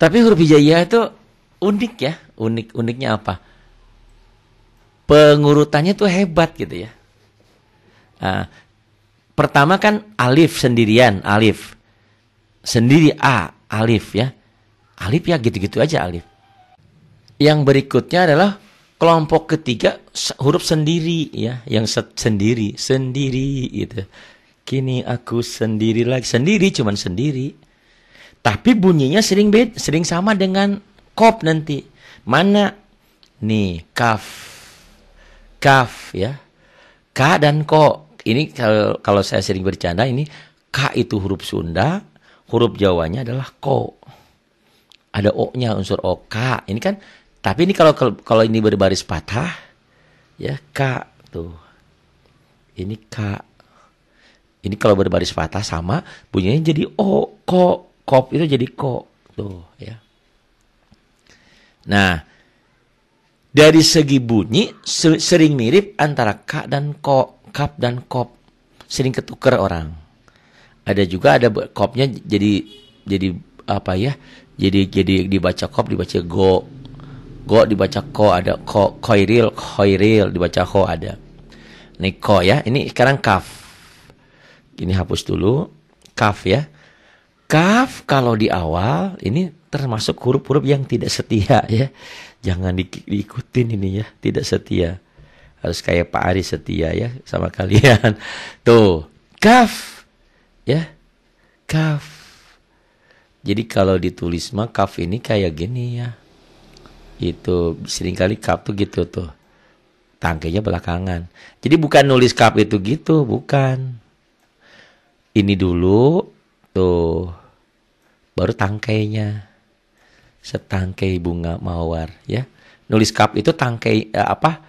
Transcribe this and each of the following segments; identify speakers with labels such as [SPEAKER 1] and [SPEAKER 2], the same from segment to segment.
[SPEAKER 1] Tapi huruf hijaiyah itu unik ya. Unik uniknya apa? Pengurutannya tuh hebat gitu ya. Nah, pertama kan alif sendirian, alif. Sendiri A, alif ya. Alif ya gitu-gitu aja alif. Yang berikutnya adalah kelompok ketiga huruf sendiri ya, yang sendiri, sendiri gitu. Kini aku sendiri lagi, sendiri cuman sendiri tapi bunyinya sering beda, sering sama dengan kop nanti. Mana? Nih, kaf. Kaf ya. Ka dan ko. Ini kalau kalau saya sering bercanda ini k itu huruf Sunda, huruf Jawanya adalah ko. Ada o-nya unsur o ka. Ini kan tapi ini kalau kalau ini berbaris patah ya k tuh. Ini k Ini kalau berbaris patah sama bunyinya jadi o ko kop itu jadi kok tuh ya. Nah, dari segi bunyi sering mirip antara ka dan ko, kap dan kop. Sering ketuker orang. Ada juga ada kopnya jadi jadi apa ya? Jadi jadi dibaca kop dibaca go. Go dibaca ko ada ko koiril koiril dibaca ko ada. Ini ko ya. Ini sekarang kaf. Ini hapus dulu. Kaf ya Kaf kalau di awal ini termasuk huruf-huruf yang tidak setia ya. Jangan di, diikutin ini ya, tidak setia. Harus kayak Pak Ari setia ya sama kalian. Tuh, kaf ya. Kaf. Jadi kalau ditulis mah kaf ini kayak gini ya. Itu seringkali kaf tuh gitu tuh. Tangkainya belakangan. Jadi bukan nulis kaf itu gitu, bukan. Ini dulu tuh baru tangkainya setangkai bunga mawar ya nulis cup itu tangkai eh, apa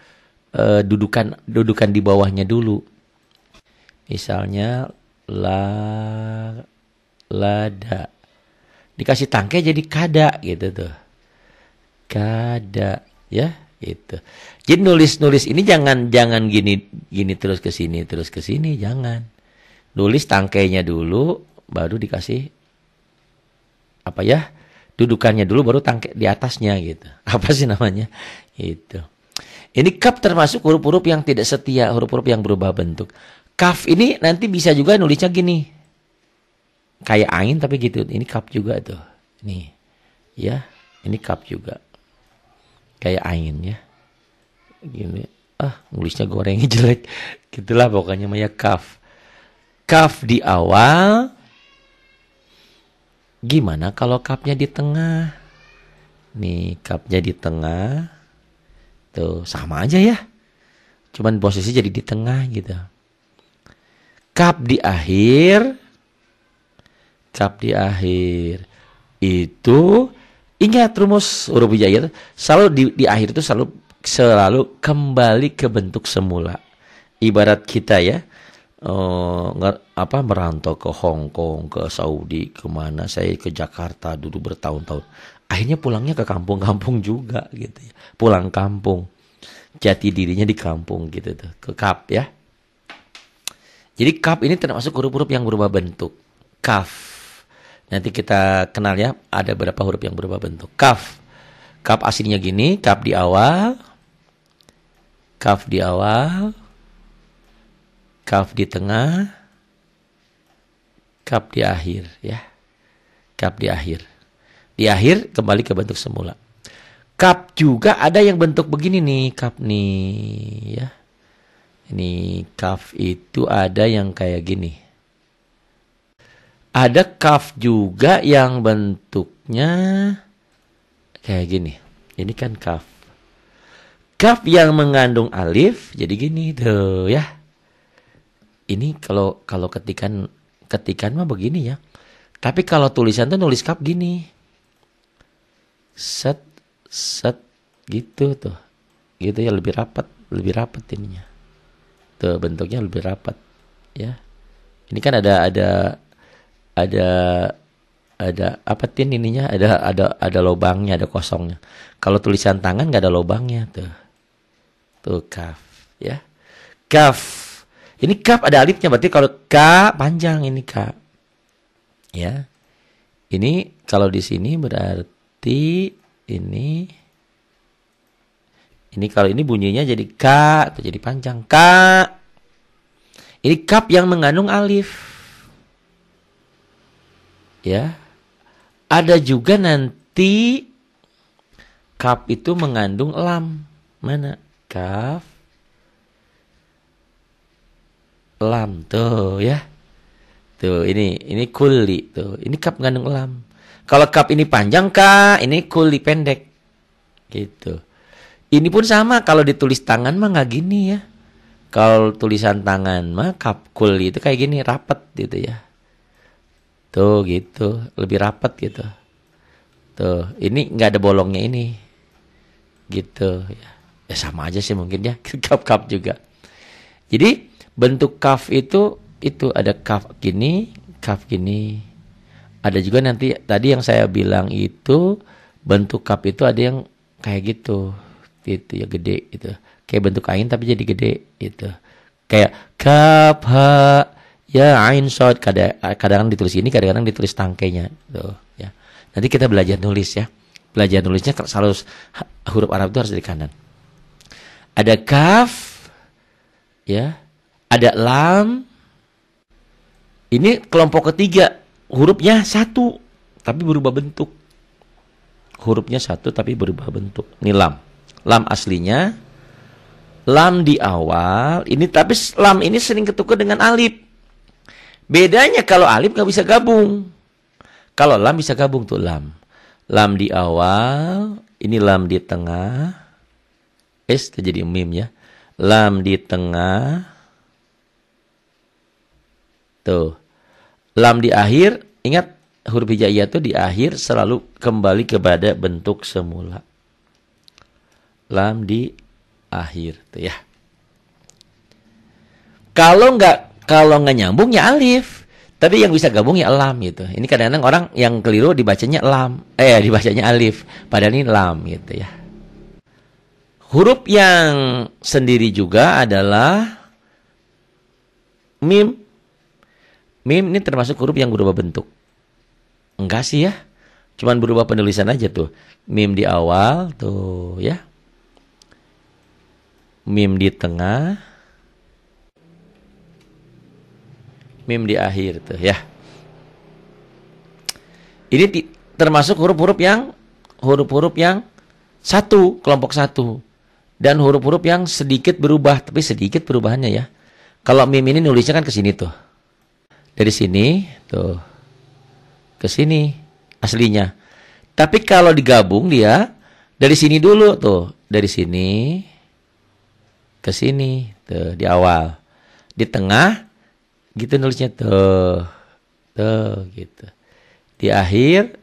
[SPEAKER 1] eh, dudukan dudukan di bawahnya dulu misalnya la lada dikasih tangkai jadi kada gitu tuh kada ya itu jadi nulis nulis ini jangan jangan gini gini terus ke sini terus ke sini jangan nulis tangkainya dulu baru dikasih apa ya dudukannya dulu baru tangke di atasnya gitu. Apa sih namanya? Itu. Ini kaf termasuk huruf-huruf yang tidak setia, huruf-huruf yang berubah bentuk. Kaf ini nanti bisa juga nulisnya gini. Kayak angin tapi gitu. Ini kaf juga tuh. Nih. Ya, ini kaf juga. Kayak angin ya. Gini. Ah, nulisnya gorengnya jelek. Gitulah pokoknya maya kaf. Kaf di awal, Gimana kalau cupnya di tengah? Nih, cupnya di tengah. Tuh, sama aja ya. Cuman posisi jadi di tengah gitu. Cup di akhir. Cup di akhir. Itu ingat rumus huruf hijaiyah selalu di, di akhir itu selalu selalu kembali ke bentuk semula. Ibarat kita ya, uh, apa merantau ke Hong Kong, ke Saudi, kemana saya ke Jakarta dulu bertahun-tahun. Akhirnya pulangnya ke kampung-kampung juga gitu ya. Pulang kampung. Jati dirinya di kampung gitu tuh, ke kap ya. Jadi kap ini termasuk huruf-huruf yang berubah bentuk. Kaf. Nanti kita kenal ya, ada berapa huruf yang berubah bentuk. Kaf. Kaf aslinya gini, kaf di awal. Kaf di awal Kaf di tengah, kaf di akhir ya. Kaf di akhir. Di akhir kembali ke bentuk semula. Kaf juga ada yang bentuk begini nih, kaf nih ya. Ini kaf itu ada yang kayak gini. Ada kaf juga yang bentuknya kayak gini. Ini kan kaf. Kaf yang mengandung alif jadi gini tuh ya ini kalau kalau ketikan ketikan mah begini ya. Tapi kalau tulisan tuh nulis kap gini. Set set gitu tuh. Gitu ya lebih rapat, lebih rapat ininya. Tuh bentuknya lebih rapat ya. Ini kan ada ada ada ada apa tin ininya ada ada ada lubangnya ada kosongnya kalau tulisan tangan nggak ada lubangnya tuh tuh kaf ya kaf ini kaf ada alifnya berarti kalau k panjang ini k Ya. Ini kalau di sini berarti ini ini kalau ini bunyinya jadi k atau jadi panjang k Ini kaf yang mengandung alif. Ya. Ada juga nanti kaf itu mengandung lam. Mana? Kaf lam tuh ya. Tuh ini ini kuli tuh. Ini kap mengandung lam. Kalau kap ini panjang kak, ini kuli pendek. Gitu. Ini pun sama kalau ditulis tangan mah nggak gini ya. Kalau tulisan tangan mah kap kuli itu kayak gini rapet gitu ya. Tuh gitu, lebih rapet gitu. Tuh, ini nggak ada bolongnya ini. Gitu ya. Ya sama aja sih mungkin ya, kap-kap juga. Jadi bentuk kaf itu itu ada kaf gini, kaf gini. Ada juga nanti tadi yang saya bilang itu bentuk kaf itu ada yang kayak gitu. Gitu ya gede itu. Kayak bentuk ain tapi jadi gede itu. Kayak kaf ya ain shot kadang kadang ditulis ini kadang-kadang ditulis tangkainya gitu ya. Nanti kita belajar nulis ya. Belajar nulisnya selalu huruf Arab itu harus di kanan. Ada kaf ya ada lam. Ini kelompok ketiga, hurufnya satu tapi berubah bentuk. Hurufnya satu tapi berubah bentuk. Ini lam. Lam aslinya lam di awal ini tapi lam ini sering ketukar dengan alif. Bedanya kalau alif nggak bisa gabung. Kalau lam bisa gabung tuh lam. Lam di awal, ini lam di tengah. Es jadi mim ya. Lam di tengah, Tuh. Gitu. Lam di akhir, ingat huruf hijaiyah itu di akhir selalu kembali kepada bentuk semula. Lam di akhir, tuh ya. Kalau nggak kalau nggak nyambung ya alif. Tapi yang bisa gabung ya lam gitu. Ini kadang-kadang orang yang keliru dibacanya lam. Eh, dibacanya alif. Padahal ini lam gitu ya. Huruf yang sendiri juga adalah mim Mim ini termasuk huruf yang berubah bentuk. Enggak sih ya. Cuman berubah penulisan aja tuh. Mim di awal tuh ya. Mim di tengah. Mim di akhir tuh ya. Ini termasuk huruf-huruf yang huruf-huruf yang satu, kelompok satu. Dan huruf-huruf yang sedikit berubah, tapi sedikit perubahannya ya. Kalau mim ini nulisnya kan ke sini tuh dari sini tuh ke sini aslinya. Tapi kalau digabung dia dari sini dulu tuh, dari sini ke sini tuh di awal. Di tengah gitu nulisnya tuh. Tuh gitu. Di akhir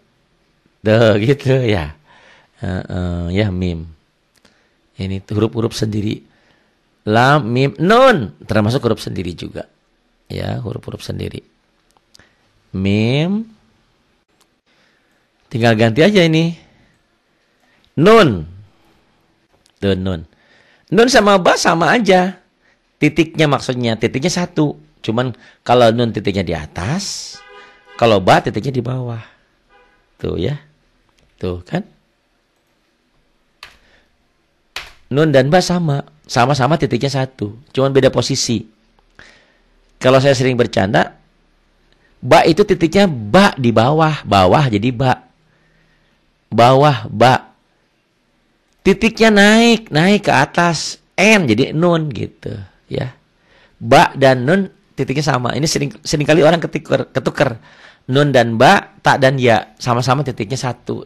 [SPEAKER 1] tuh gitu ya. Uh, uh, ya mim. Ini huruf-huruf sendiri. Lam, mim, nun termasuk huruf sendiri juga ya huruf-huruf sendiri mim tinggal ganti aja ini nun tuh nun nun sama ba sama aja titiknya maksudnya titiknya satu cuman kalau nun titiknya di atas kalau ba titiknya di bawah tuh ya tuh kan nun dan ba sama sama-sama titiknya satu cuman beda posisi kalau saya sering bercanda, ba itu titiknya ba di bawah, bawah jadi ba. Bawah ba. Titiknya naik, naik ke atas n jadi nun gitu ya. Ba dan nun titiknya sama. Ini sering sering kali orang ketuker, ketuker. Nun dan ba, tak dan ya sama-sama titiknya satu.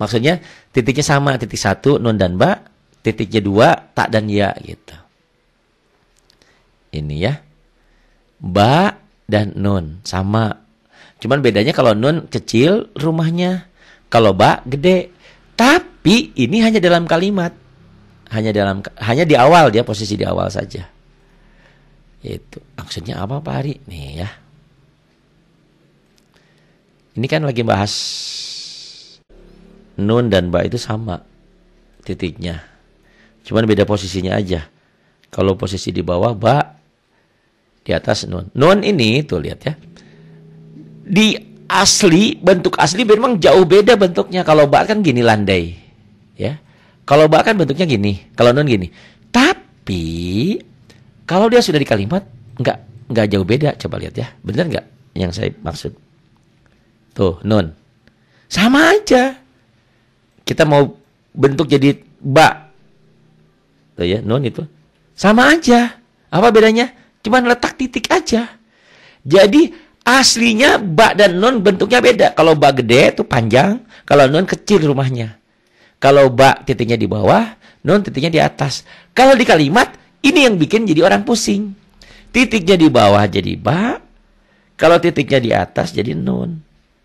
[SPEAKER 1] Maksudnya titiknya sama, titik satu nun dan ba, titiknya dua tak dan ya gitu. Ini ya ba dan nun sama. Cuman bedanya kalau nun kecil rumahnya, kalau ba gede. Tapi ini hanya dalam kalimat. Hanya dalam hanya di awal dia posisi di awal saja. Itu maksudnya apa Pak Ari? Nih ya. Ini kan lagi bahas nun dan ba itu sama titiknya. Cuman beda posisinya aja. Kalau posisi di bawah ba di atas nun. Nun ini tuh lihat ya. Di asli bentuk asli memang jauh beda bentuknya. Kalau ba kan gini landai. Ya. Kalau ba kan bentuknya gini, kalau nun gini. Tapi kalau dia sudah di kalimat enggak enggak jauh beda. Coba lihat ya. Benar nggak yang saya maksud? Tuh, nun. Sama aja. Kita mau bentuk jadi ba. Tuh ya, nun itu. Sama aja. Apa bedanya? Cuman letak titik aja. Jadi aslinya bak dan non bentuknya beda. Kalau bak gede itu panjang, kalau non kecil rumahnya. Kalau bak titiknya di bawah, non titiknya di atas. Kalau di kalimat ini yang bikin jadi orang pusing. Titiknya di bawah jadi bak, kalau titiknya di atas jadi non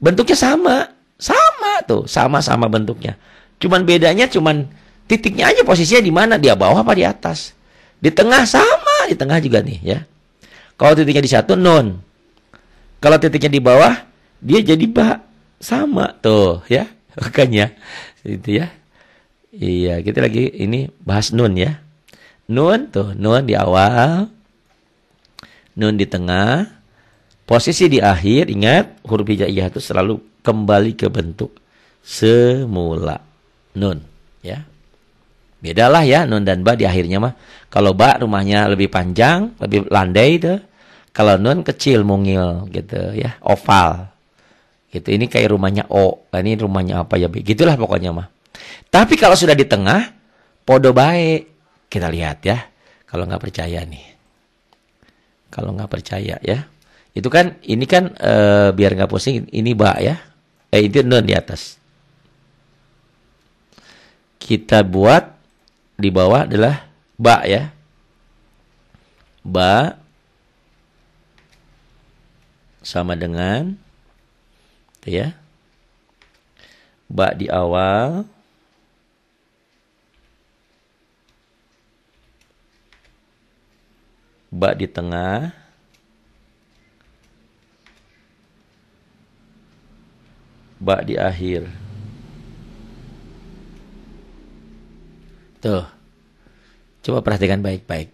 [SPEAKER 1] Bentuknya sama, sama tuh, sama-sama bentuknya. Cuman bedanya cuman titiknya aja posisinya di mana, dia bawah apa di atas. Di tengah sama di tengah juga nih ya. Kalau titiknya di satu nun. Kalau titiknya di bawah dia jadi ba sama tuh ya. Makanya itu ya. Iya, kita lagi ini bahas nun ya. Nun tuh, nun di awal. Nun di tengah. Posisi di akhir, ingat huruf hijaiyah itu selalu kembali ke bentuk semula. Nun, ya. Bedalah ya nun dan ba di akhirnya mah. Kalau ba rumahnya lebih panjang, lebih landai itu. Kalau nun kecil mungil gitu ya, oval. Gitu. Ini kayak rumahnya O, nah, ini rumahnya apa ya? Begitulah pokoknya mah. Tapi kalau sudah di tengah, podo baik. Kita lihat ya. Kalau nggak percaya nih. Kalau nggak percaya ya. Itu kan ini kan e, biar nggak pusing ini ba ya. Eh itu nun di atas. Kita buat di bawah adalah ba ya. Ba sama dengan ya. Ba di awal ba di tengah ba di akhir Tuh. Gitu. Coba perhatikan baik-baik.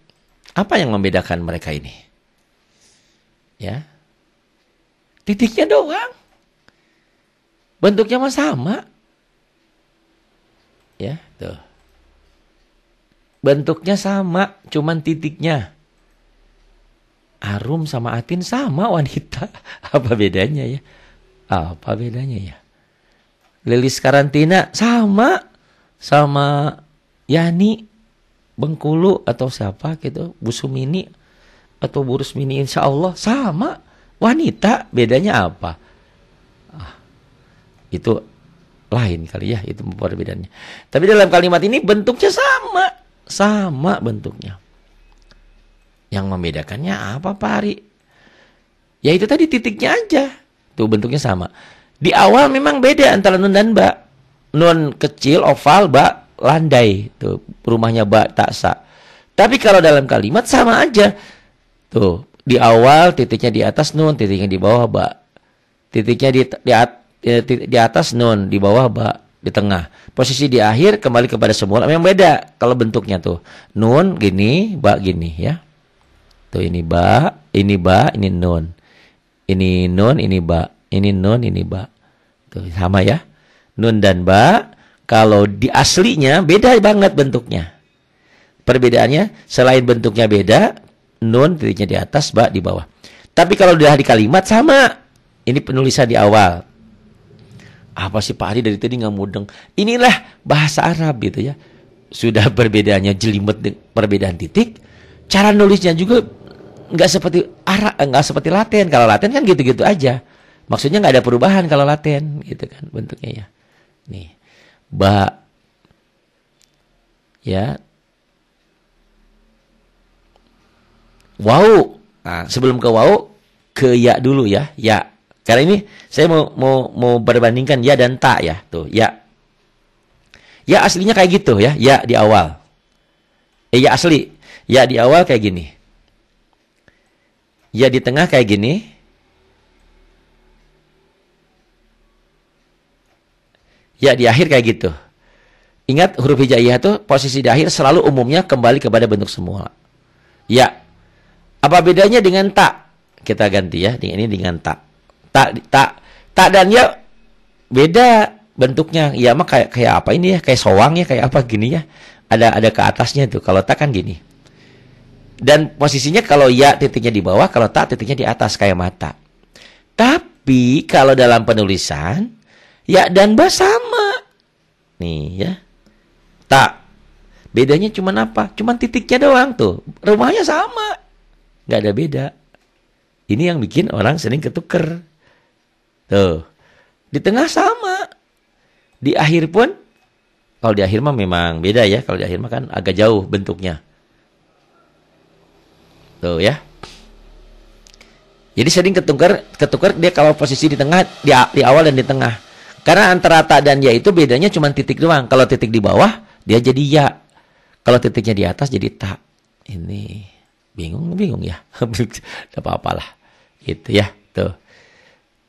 [SPEAKER 1] Apa yang membedakan mereka ini? Ya. Titiknya doang. Bentuknya sama. Ya, tuh. Bentuknya sama, cuman titiknya. Arum sama Atin sama wanita. Apa bedanya ya? Apa bedanya ya? Lilis karantina sama sama Yani Bengkulu atau siapa gitu, Bu Sumini atau Bu Rusmini insya Allah sama wanita bedanya apa? Ah, itu lain kali ya itu perbedaannya. Tapi dalam kalimat ini bentuknya sama, sama bentuknya. Yang membedakannya apa Pak Ari? Ya itu tadi titiknya aja. Tuh bentuknya sama. Di awal memang beda antara nun dan ba. Nun kecil oval, ba landai tuh rumahnya bak taksa. Tapi kalau dalam kalimat sama aja. Tuh, di awal titiknya di atas nun, titiknya di bawah ba. Titiknya di di, at, di atas nun, di bawah ba, di tengah. Posisi di akhir kembali kepada semula yang beda kalau bentuknya tuh. Nun gini, ba gini ya. Tuh ini ba, ini ba, ini nun. Ini nun, ini ba, ini nun, ini ba. Tuh sama ya. Nun dan ba, kalau di aslinya beda banget bentuknya. Perbedaannya selain bentuknya beda, nun titiknya di atas, ba di bawah. Tapi kalau udah di kalimat sama. Ini penulisan di awal. Apa sih Pak Ari dari tadi nggak mudeng? Inilah bahasa Arab gitu ya. Sudah perbedaannya jelimet perbedaan titik, cara nulisnya juga nggak seperti Arab, eh, nggak seperti Latin. Kalau Latin kan gitu-gitu aja. Maksudnya nggak ada perubahan kalau Latin gitu kan bentuknya ya. Nih ba ya Wow. nah, sebelum ke Wow, ke ya dulu ya ya karena ini saya mau mau mau berbandingkan ya dan tak ya tuh ya ya aslinya kayak gitu ya ya di awal eh, ya asli ya di awal kayak gini ya di tengah kayak gini Ya di akhir kayak gitu. Ingat huruf hijaiyah itu posisi di akhir selalu umumnya kembali kepada bentuk semua. Ya. Apa bedanya dengan tak? Kita ganti ya, ini dengan tak. Tak tak tak dan ya beda bentuknya. Ya mah kayak kayak apa ini ya? Kayak soang ya, kayak apa gini ya. Ada ada ke atasnya tuh. Kalau tak kan gini. Dan posisinya kalau ya titiknya di bawah, kalau tak titiknya di atas kayak mata. Tapi kalau dalam penulisan Ya dan bah sama. Nih ya. Tak. Bedanya cuma apa? Cuman titiknya doang tuh. Rumahnya sama. Nggak ada beda. Ini yang bikin orang sering ketuker. Tuh. Di tengah sama. Di akhir pun kalau di akhir mah memang beda ya. Kalau di akhir mah kan agak jauh bentuknya. Tuh ya. Jadi sering ketuker, ketuker dia kalau posisi di tengah, di awal dan di tengah. Karena antara tak dan ya itu bedanya cuma titik doang. Kalau titik di bawah dia jadi ya. Kalau titiknya di atas jadi tak. Ini bingung bingung ya. Tidak apa-apalah. Gitu ya. Tuh.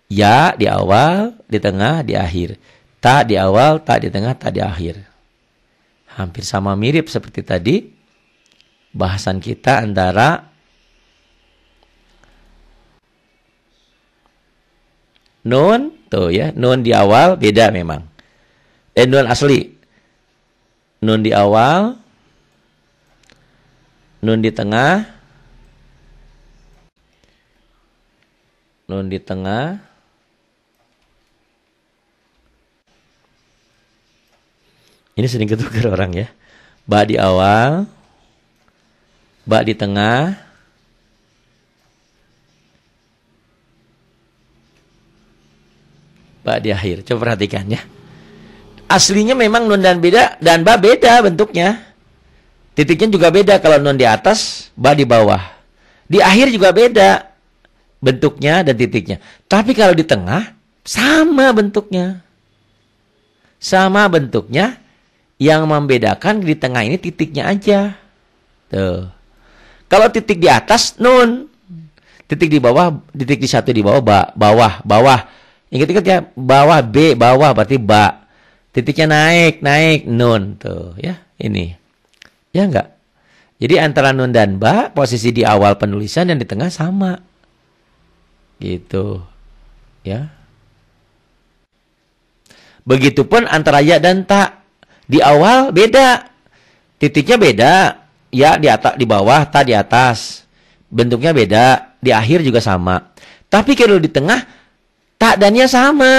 [SPEAKER 1] Ya di awal, di tengah, di akhir. Tak di awal, tak di tengah, tak di akhir. Hampir sama mirip seperti tadi bahasan kita antara nun Tuh gitu, ya, nun di awal beda memang. Eh nun asli. Nun di awal, nun di tengah, nun di tengah, Ini sering ketukar orang ya. Ba di awal, ba di tengah, Pak di akhir. Coba perhatikan ya. Aslinya memang nun dan beda dan ba beda bentuknya. Titiknya juga beda kalau nun di atas, ba di bawah. Di akhir juga beda bentuknya dan titiknya. Tapi kalau di tengah sama bentuknya. Sama bentuknya yang membedakan di tengah ini titiknya aja. Tuh. Kalau titik di atas nun, titik di bawah, titik di satu di bawah ba, bawah, bawah. Ingat-ingat ya, bawah B, bawah berarti ba. Titiknya naik, naik, nun tuh ya, ini. Ya enggak? Jadi antara nun dan ba, posisi di awal penulisan dan di tengah sama. Gitu. Ya. Begitupun antara ya dan tak. Di awal beda. Titiknya beda. Ya di atas di bawah, tak di atas. Bentuknya beda, di akhir juga sama. Tapi kalau di tengah Tak dannya sama.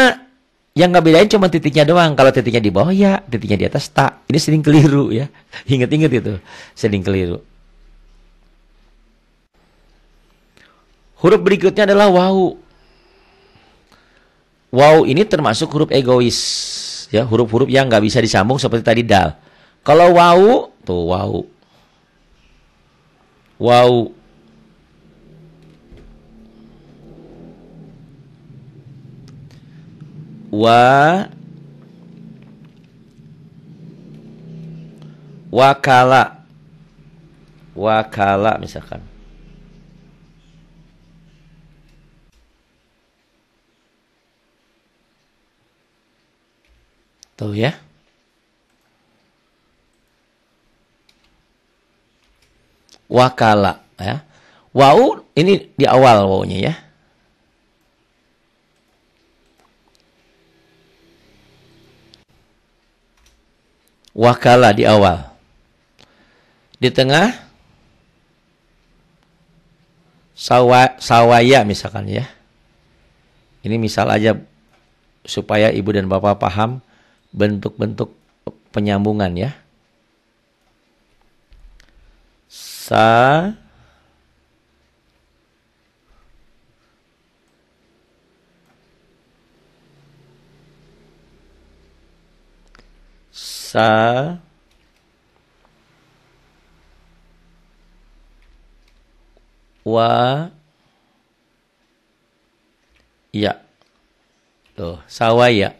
[SPEAKER 1] Yang nggak bedain cuma titiknya doang. Kalau titiknya di bawah ya, titiknya di atas tak. Ini sering keliru ya. Ingat-ingat itu, sering keliru. Huruf berikutnya adalah wau. Wau ini termasuk huruf egois, ya huruf-huruf yang nggak bisa disambung seperti tadi dal. Kalau wau, tuh wau. Wau. wa wakala wakala misalkan tuh ya wakala ya wau ini di awal nya ya wakala di awal. Di tengah sawa, sawaya misalkan ya. Ini misal aja supaya ibu dan bapak paham bentuk-bentuk penyambungan ya. Sa sa wa ya tuh sawaya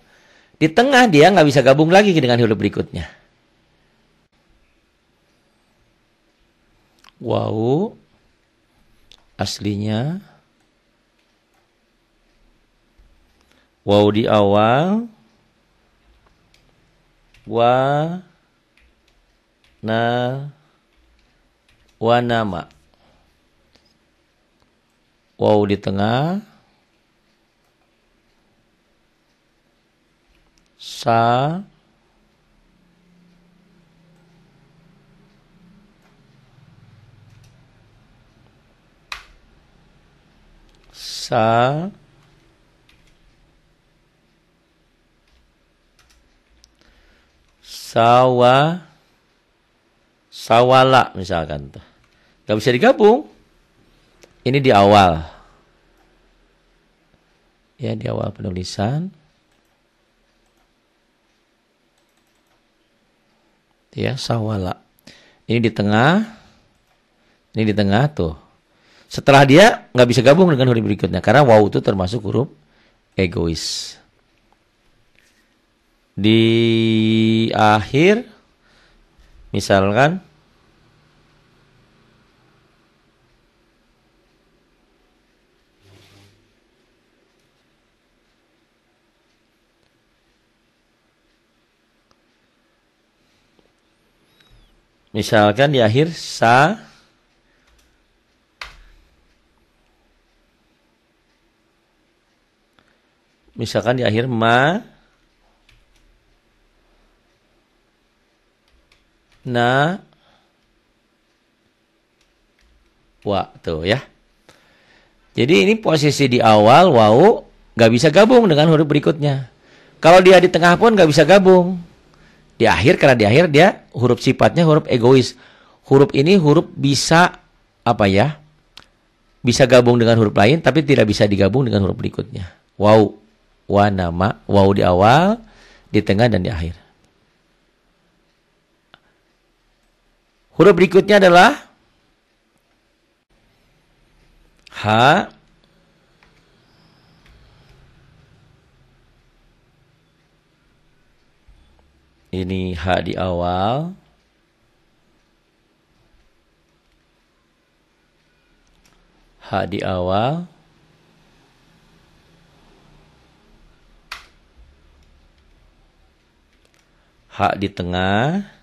[SPEAKER 1] di tengah dia nggak bisa gabung lagi dengan huruf berikutnya wow aslinya wow di awal wa na wa nama wow di tengah sa sa sawa sawala misalkan tuh. nggak bisa digabung. Ini di awal. Ya, di awal penulisan. Ya, sawala. Ini di tengah. Ini di tengah tuh. Setelah dia nggak bisa gabung dengan huruf berikutnya karena wau itu termasuk huruf egois di akhir misalkan Misalkan di akhir sa Misalkan di akhir ma na wa tuh ya. Jadi ini posisi di awal wau nggak bisa gabung dengan huruf berikutnya. Kalau dia di tengah pun nggak bisa gabung. Di akhir karena di akhir dia huruf sifatnya huruf egois. Huruf ini huruf bisa apa ya? Bisa gabung dengan huruf lain tapi tidak bisa digabung dengan huruf berikutnya. Wau, wa nama, wau di awal, di tengah dan di akhir. Huruf berikutnya adalah H Ini H di awal H di awal H di tengah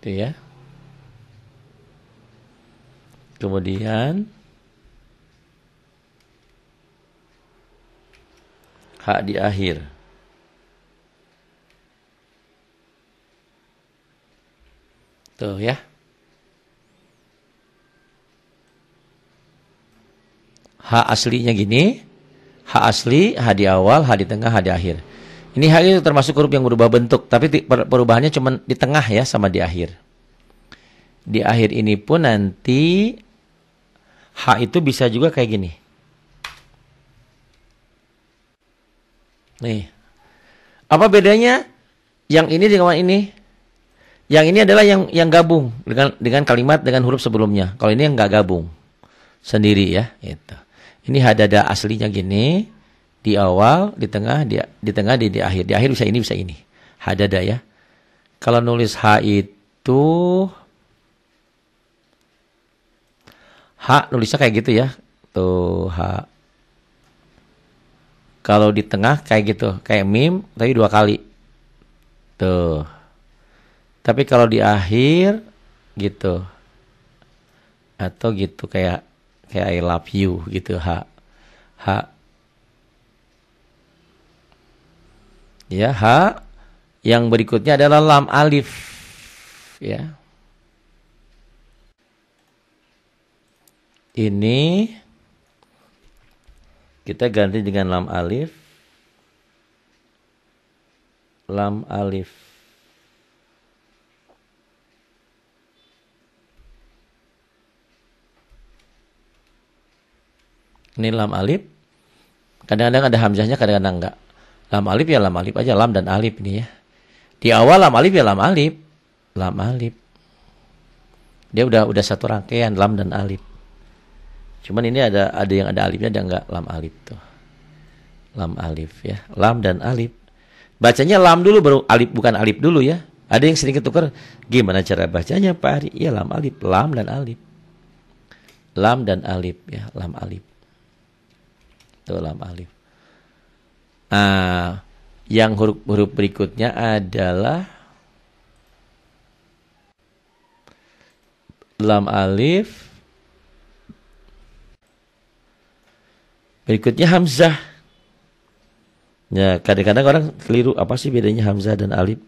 [SPEAKER 1] Itu ya. Kemudian hak di akhir. Tuh ya. Hak aslinya gini. Hak asli, hak di awal, hak di tengah, hak di akhir. Ini hal itu termasuk huruf yang berubah bentuk, tapi perubahannya cuma di tengah ya sama di akhir. Di akhir ini pun nanti H itu bisa juga kayak gini. Nih. Apa bedanya yang ini dengan ini? Yang ini adalah yang yang gabung dengan dengan kalimat dengan huruf sebelumnya. Kalau ini yang nggak gabung sendiri ya, itu. Ini hadada aslinya gini di awal, di tengah, di, di tengah, di, di akhir. Di akhir bisa ini, bisa ini. Hadada ya. Kalau nulis H itu H nulisnya kayak gitu ya. Tuh H. Kalau di tengah kayak gitu, kayak mim tapi dua kali. Tuh. Tapi kalau di akhir gitu. Atau gitu kayak kayak I love you gitu H. H Ya, ha yang berikutnya adalah lam alif. Ya. Ini kita ganti dengan lam alif. Lam alif. Ini lam alif. Kadang-kadang ada hamzahnya, kadang-kadang enggak. Lam alif ya lam alif aja, lam dan alif ini ya. Di awal lam alif ya lam alif. Lam alif. Dia udah udah satu rangkaian lam dan alif. Cuman ini ada ada yang ada alifnya ada enggak lam alif tuh. Lam alif ya, lam dan alif. Bacanya lam dulu baru alif bukan alif dulu ya. Ada yang sering ketukar, gimana cara bacanya Pak Ari? Ya lam alif, lam dan alif. Lam dan alif ya, lam alif. Tuh lam alif. Uh, yang huruf-huruf berikutnya adalah lam alif. Berikutnya hamzah. Ya, kadang-kadang orang keliru apa sih bedanya hamzah dan alif?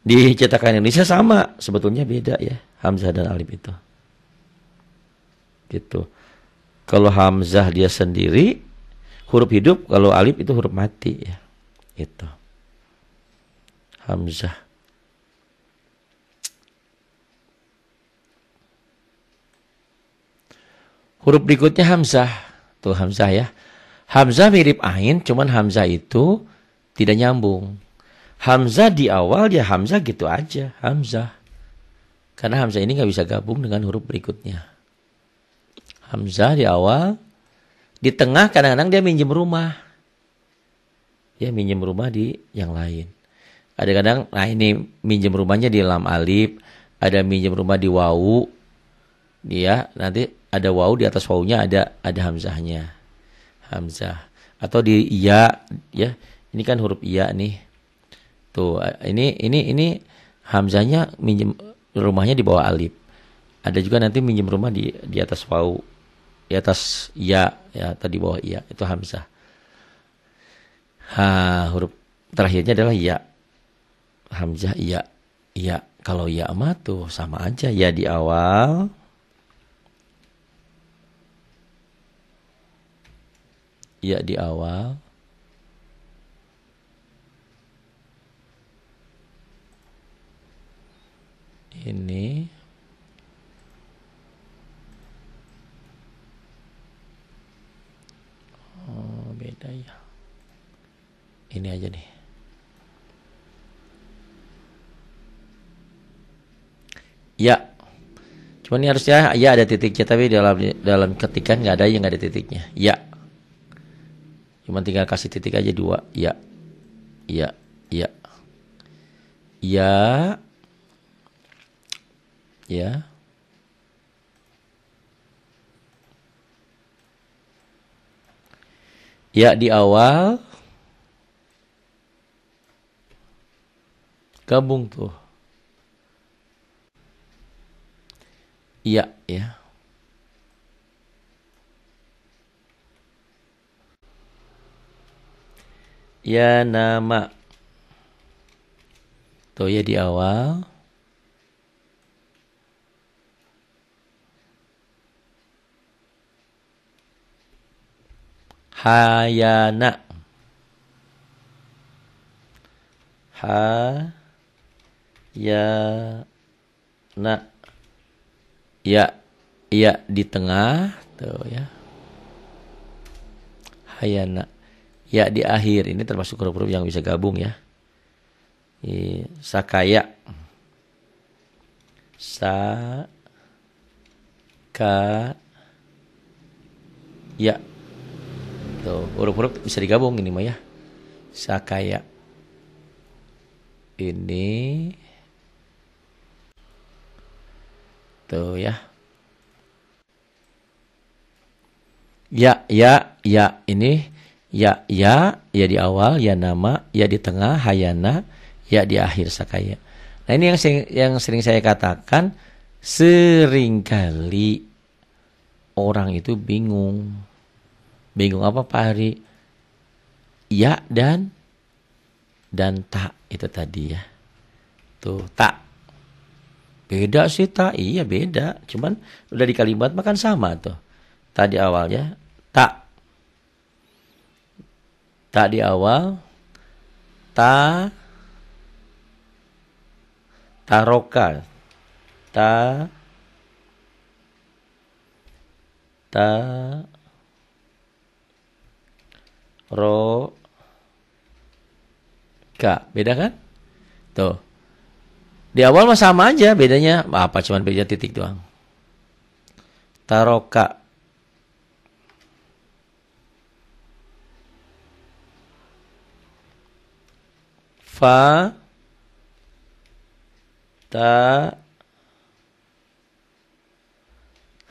[SPEAKER 1] Di cetakan Indonesia sama, sebetulnya beda ya hamzah dan alif itu. Gitu. Kalau hamzah dia sendiri, huruf hidup kalau alif itu huruf mati ya itu hamzah huruf berikutnya hamzah tuh hamzah ya hamzah mirip ain cuman hamzah itu tidak nyambung hamzah di awal ya hamzah gitu aja hamzah karena hamzah ini nggak bisa gabung dengan huruf berikutnya hamzah di awal di tengah kadang-kadang dia minjem rumah. Ya minjem rumah di yang lain. Kadang-kadang nah ini minjem rumahnya di lam alif, ada minjem rumah di wau. Dia nanti ada wau di atas Wau-nya ada ada hamzahnya. Hamzah atau di iya ya. Ini kan huruf iya nih. Tuh, ini ini ini hamzahnya minjem rumahnya di bawah alif. Ada juga nanti minjem rumah di di atas wau di atas ya ya tadi bawah ya itu hamzah ha huruf terakhirnya adalah ya hamzah ya ya kalau ya mah sama aja ya di awal ya di awal ini oh beda ya ini aja deh ya cuman ini harusnya ya ada titiknya tapi dalam dalam ketikan nggak ada yang ada titiknya ya cuman tinggal kasih titik aja dua ya ya ya ya ya Ya di awal gabung tuh. Ya, ya. Ya nama. Tuh ya di awal. Hayana. Ha ya na ya ya di tengah tuh ya hayana ya di akhir ini termasuk huruf-huruf yang bisa gabung ya I, sakaya sa ka ya gitu huruf-huruf bisa digabung ini mah ya sakaya ini tuh ya ya ya ya ini ya ya ya di awal ya nama ya di tengah hayana ya di akhir sakaya nah ini yang sering, yang sering saya katakan seringkali orang itu bingung Bingung apa Pak Hari? Ya dan dan tak itu tadi ya. Tuh tak. Beda sih tak, iya beda. Cuman udah di kalimat makan sama tuh. Tadi awalnya tak. Tak di awal. Ta. Taroka. Ta. Ta. ta ro ka. Beda kan? Tuh. Di awal mah sama aja bedanya apa cuman beda titik doang. Taroka. Fa ta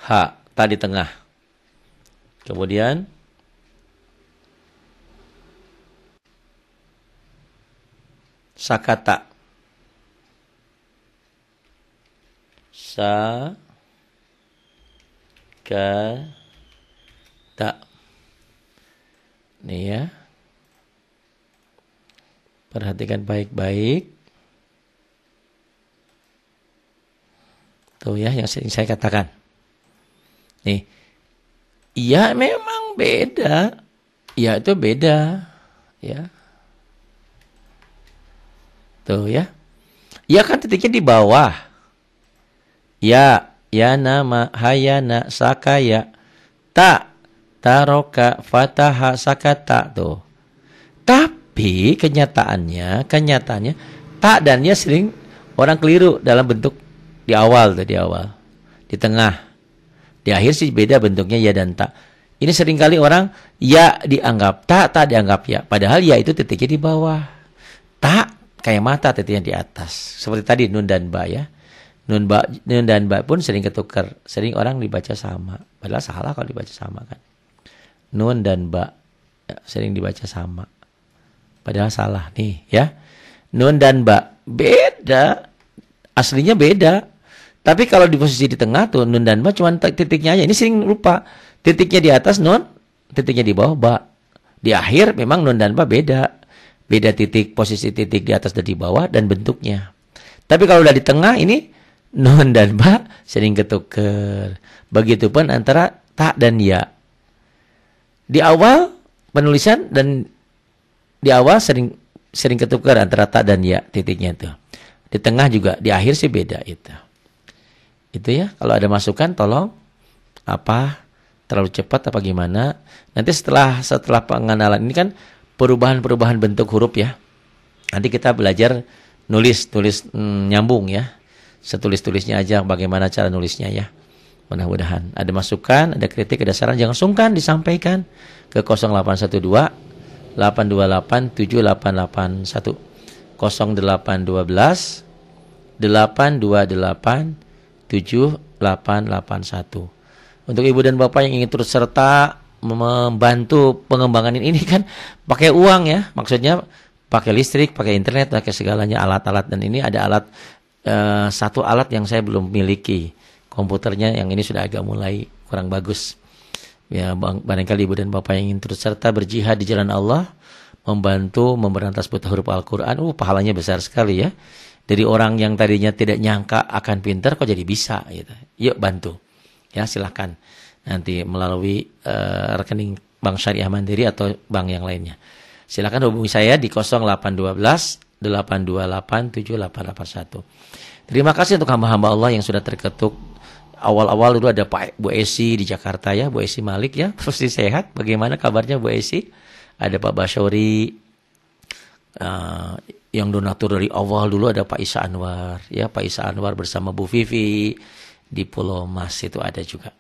[SPEAKER 1] ha ta di tengah. Kemudian sakata. Sa ka ta. Nih ya. Perhatikan baik-baik. Tuh ya yang sering saya katakan. Nih. iya memang beda. Ya itu beda. Ya. Tuh gitu, ya. Ya kan titiknya di bawah. Ya, ya nama, hayana, sakaya, ta, taroka, fataha, sakata tuh. Tapi kenyataannya, kenyataannya tak dan ya sering orang keliru dalam bentuk di awal tuh di awal, di tengah, di akhir sih beda bentuknya ya dan tak. Ini seringkali orang ya dianggap tak, tak dianggap ya. Padahal ya itu titiknya di bawah. Tak kayak mata titiknya di atas. Seperti tadi nun dan ba ya. Nun, ba, nun dan ba pun sering ketukar. Sering orang dibaca sama. Padahal salah kalau dibaca sama kan. Nun dan ba ya, sering dibaca sama. Padahal salah nih ya. Nun dan ba beda. Aslinya beda. Tapi kalau di posisi di tengah tuh nun dan ba cuma titiknya aja. Ini sering lupa. Titiknya di atas nun, titiknya di bawah ba. Di akhir memang nun dan ba beda beda titik posisi titik di atas dan di bawah dan bentuknya. Tapi kalau udah di tengah ini non dan ba sering ketuker. Begitupun antara ta dan ya. Di awal penulisan dan di awal sering sering ketuker antara ta dan ya titiknya itu. Di tengah juga, di akhir sih beda itu. Itu ya, kalau ada masukan tolong apa terlalu cepat apa gimana. Nanti setelah setelah pengenalan ini kan perubahan-perubahan bentuk huruf ya. Nanti kita belajar nulis tulis mm, nyambung ya. Setulis-tulisnya aja bagaimana cara nulisnya ya. Mudah-mudahan ada masukan, ada kritik, ada saran jangan sungkan disampaikan ke 0812 828 7881 0812 828 7881. Untuk ibu dan bapak yang ingin terus serta membantu pengembangan ini kan pakai uang ya maksudnya pakai listrik pakai internet pakai segalanya alat-alat dan ini ada alat uh, satu alat yang saya belum miliki komputernya yang ini sudah agak mulai kurang bagus ya bang, barangkali ibu dan bapak yang ingin terus serta berjihad di jalan Allah membantu memberantas buta huruf Al-Quran uh pahalanya besar sekali ya dari orang yang tadinya tidak nyangka akan pintar kok jadi bisa gitu yuk bantu ya silahkan nanti melalui uh, rekening Bank Syariah Mandiri atau bank yang lainnya. Silakan hubungi saya di 0812 828 7881. Terima kasih untuk hamba-hamba Allah yang sudah terketuk awal-awal dulu ada Pak Bu Esi di Jakarta ya, Bu Esi Malik ya, pasti sehat. Bagaimana kabarnya Bu Esi? Ada Pak Basyori uh, yang donatur dari awal dulu ada Pak Isa Anwar ya, Pak Isa Anwar bersama Bu Vivi di Pulau Mas itu ada juga.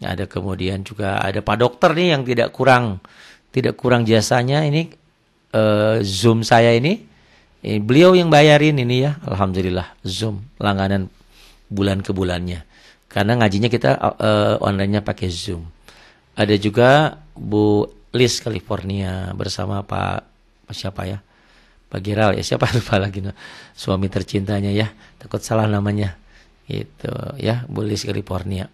[SPEAKER 1] Ada kemudian juga ada Pak Dokter nih yang tidak kurang tidak kurang jasanya ini uh, Zoom saya ini, ini eh, beliau yang bayarin ini ya alhamdulillah Zoom langganan bulan ke bulannya. Karena ngajinya kita uh, online-nya pakai Zoom. Ada juga Bu Liz California bersama Pak siapa ya? Pak Giral ya siapa lupa lagi no? suami tercintanya ya takut salah namanya itu ya Bu Liz California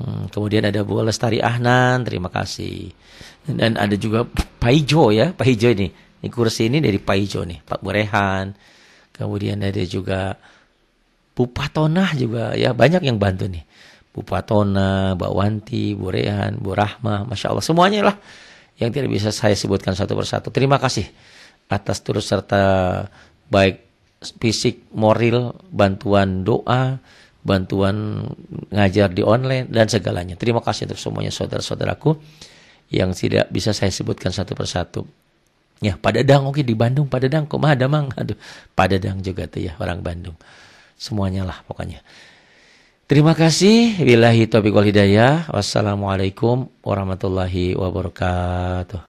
[SPEAKER 1] Hmm, kemudian ada Bu Lestari Ahnan, terima kasih. Dan ada juga Pak Ijo ya, Pak Ijo ini. Ini kursi ini dari Pak Ijo nih, Pak Burehan. Kemudian ada juga Bupatonah juga ya, banyak yang bantu nih. Bupatona, Mbak Wanti, Bu Rehan, Bu Rahma, Masya Allah. Semuanya lah yang tidak bisa saya sebutkan satu persatu. Terima kasih atas turut serta baik fisik, moral, bantuan doa, bantuan ngajar di online dan segalanya. Terima kasih untuk semuanya saudara-saudaraku yang tidak bisa saya sebutkan satu persatu. Ya, Padadang oke okay, di Bandung, Padadang kok mah ada mang. Aduh, dang juga tuh ya orang Bandung. Semuanya lah pokoknya. Terima kasih. Wilahi topik wal hidayah. Wassalamualaikum warahmatullahi wabarakatuh.